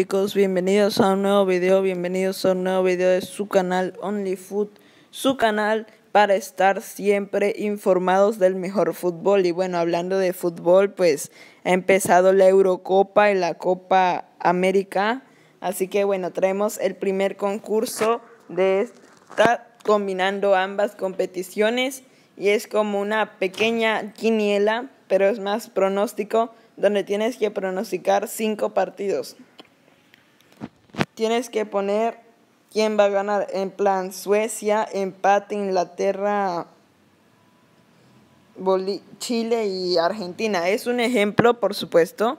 chicos, bienvenidos a un nuevo video, bienvenidos a un nuevo video de su canal Only Food, su canal para estar siempre informados del mejor fútbol. Y bueno, hablando de fútbol, pues ha empezado la Eurocopa y la Copa América, así que bueno, traemos el primer concurso de esta, combinando ambas competiciones y es como una pequeña quiniela, pero es más pronóstico donde tienes que pronosticar cinco partidos tienes que poner quién va a ganar. En plan, Suecia, empate, Inglaterra, Chile y Argentina. Es un ejemplo, por supuesto.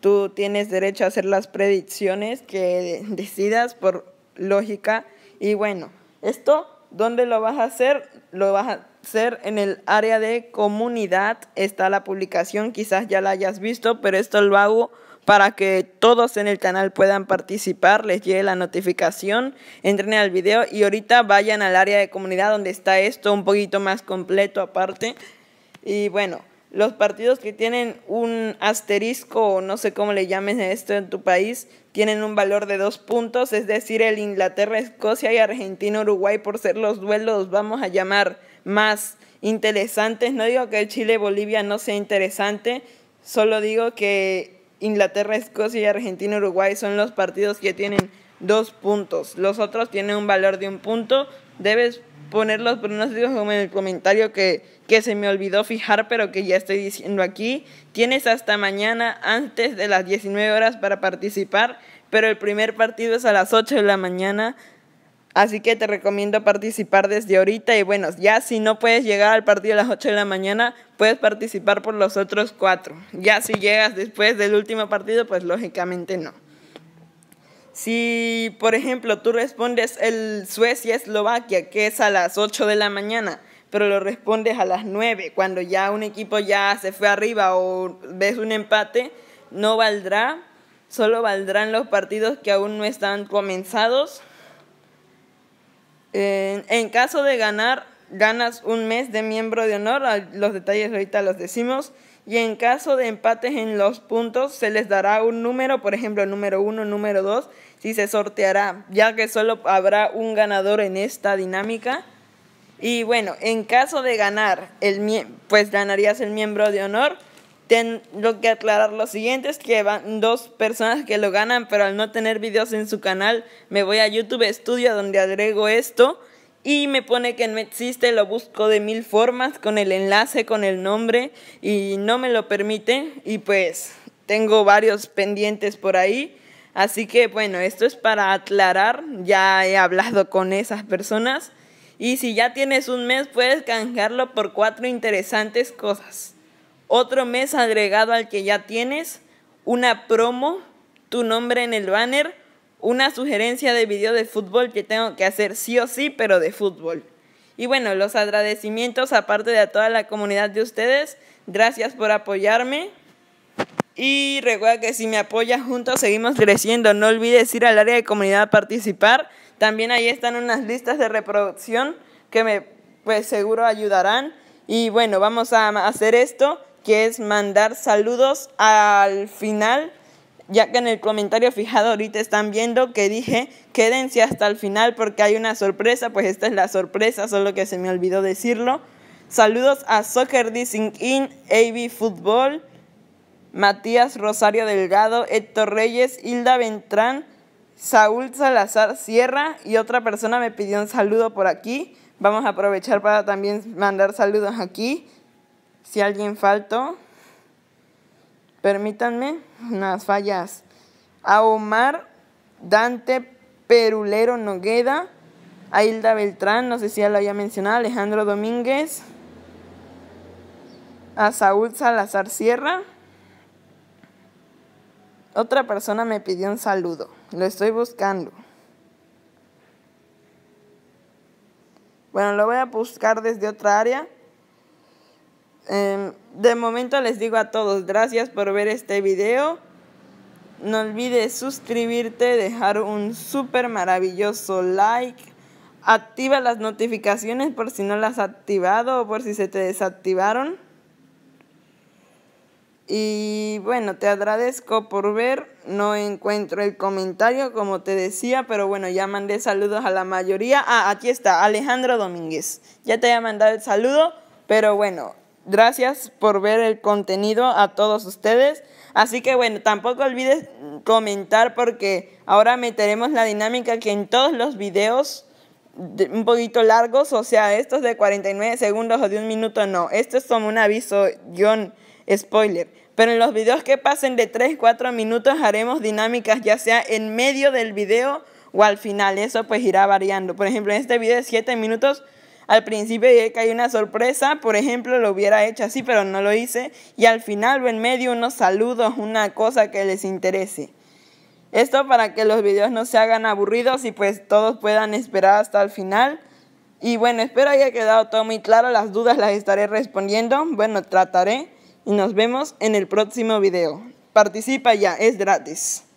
Tú tienes derecho a hacer las predicciones que decidas por lógica. Y bueno, esto ¿Dónde lo vas a hacer? Lo vas a hacer en el área de comunidad. Está la publicación, quizás ya la hayas visto, pero esto lo hago para que todos en el canal puedan participar, les llegue la notificación, entren al video y ahorita vayan al área de comunidad donde está esto un poquito más completo aparte. Y bueno los partidos que tienen un asterisco o no sé cómo le llamen esto en tu país tienen un valor de dos puntos, es decir, el Inglaterra, Escocia y Argentina, Uruguay, por ser los duelos, vamos a llamar más interesantes. No digo que Chile, Bolivia no sea interesante, solo digo que Inglaterra, Escocia y Argentina, Uruguay son los partidos que tienen dos puntos. Los otros tienen un valor de un punto. Debes poner los pronósticos como en el comentario que que se me olvidó fijar, pero que ya estoy diciendo aquí. Tienes hasta mañana antes de las 19 horas para participar, pero el primer partido es a las 8 de la mañana. Así que te recomiendo participar desde ahorita y bueno, ya si no puedes llegar al partido a las 8 de la mañana, puedes participar por los otros cuatro. Ya si llegas después del último partido, pues lógicamente no. Si, por ejemplo, tú respondes el Suecia-Eslovaquia, que es a las 8 de la mañana, pero lo respondes a las 9, cuando ya un equipo ya se fue arriba o ves un empate, no valdrá, solo valdrán los partidos que aún no están comenzados. En, caso de ganar, ganas un mes de miembro de honor, los detalles ahorita los decimos, y en caso de empates en los puntos se les dará un número, por ejemplo, número 1, número 2, si se sorteará, ya que solo habrá un ganador en esta dinámica. Y bueno, en caso de ganar, el pues ganarías el miembro de honor. Tengo que aclarar lo siguiente, es que van dos personas que lo ganan, pero al no tener videos en su canal, me voy a YouTube Studio donde agrego esto y me pone que no existe, lo busco de mil formas, con el enlace, con el nombre y no me lo permite y pues tengo varios pendientes por ahí. Así que bueno, esto es para aclarar, ya he hablado con esas personas. Y si ya tienes un mes, puedes canjearlo por cuatro interesantes cosas. Otro mes agregado al que ya tienes, una promo, tu nombre en el banner, una sugerencia de video de fútbol que tengo que hacer sí o sí, pero de fútbol. Y bueno, los agradecimientos aparte de a toda la comunidad de ustedes, gracias por apoyarme. Y recuerda que si me apoyas juntos seguimos creciendo. No olvides ir al área de comunidad a participar. También ahí están unas listas de reproducción que me pues seguro ayudarán. Y bueno, vamos a hacer esto, que es mandar saludos al final, ya que en el comentario fijado ahorita están viendo que dije, quédense hasta el final porque hay una sorpresa, pues esta es la sorpresa, solo que se me olvidó decirlo. Saludos a Soccer Dissing In, AV football Matías Rosario Delgado, Héctor Reyes, Hilda Ventrán, Saúl Salazar Sierra y otra persona me pidió un saludo por aquí. Vamos a aprovechar para también mandar saludos aquí. Si alguien faltó, permítanme unas fallas. A Omar Dante Perulero Nogueda, a Hilda Beltrán, no sé si ya lo había mencionado, Alejandro Domínguez, a Saúl Salazar Sierra. Otra persona me pidió un saludo. Lo estoy buscando. Bueno, lo voy a buscar desde otra área. Em, de momento les digo a todos, gracias por ver este video. No olvides suscribirte, dejar un súper maravilloso like. Activa las notificaciones por si no las has activado o por si se te desactivaron. Y bueno, te agradezco por ver no encuentro el comentario, como te decía, pero bueno, ya mandé saludos a la mayoría. Ah, aquí está, Alejandro Domínguez. Ya te voy mandado el saludo, pero bueno, gracias por ver el contenido a todos ustedes. Así que bueno, tampoco olvides comentar porque ahora meteremos la dinámica que en todos los videos un poquito largos, o sea, estos de 49 segundos o de un minuto, no. Esto es como un aviso, John, spoiler. Pero en los videos que pasen de 3, 4 minutos haremos dinámicas, ya sea en medio del video o al final. Eso pues irá variando. Por ejemplo, en este video de 7 minutos, al principio dije que hay una sorpresa. Por ejemplo, lo hubiera hecho así, pero no lo hice. Y al final o en medio unos saludos, una cosa que les interese. Esto para que los videos no se hagan aburridos y pues todos puedan esperar hasta el final. Y bueno, espero haya quedado todo muy claro. Las dudas las estaré respondiendo. Bueno, trataré y nos vemos en el próximo video. Participa ya, es gratis.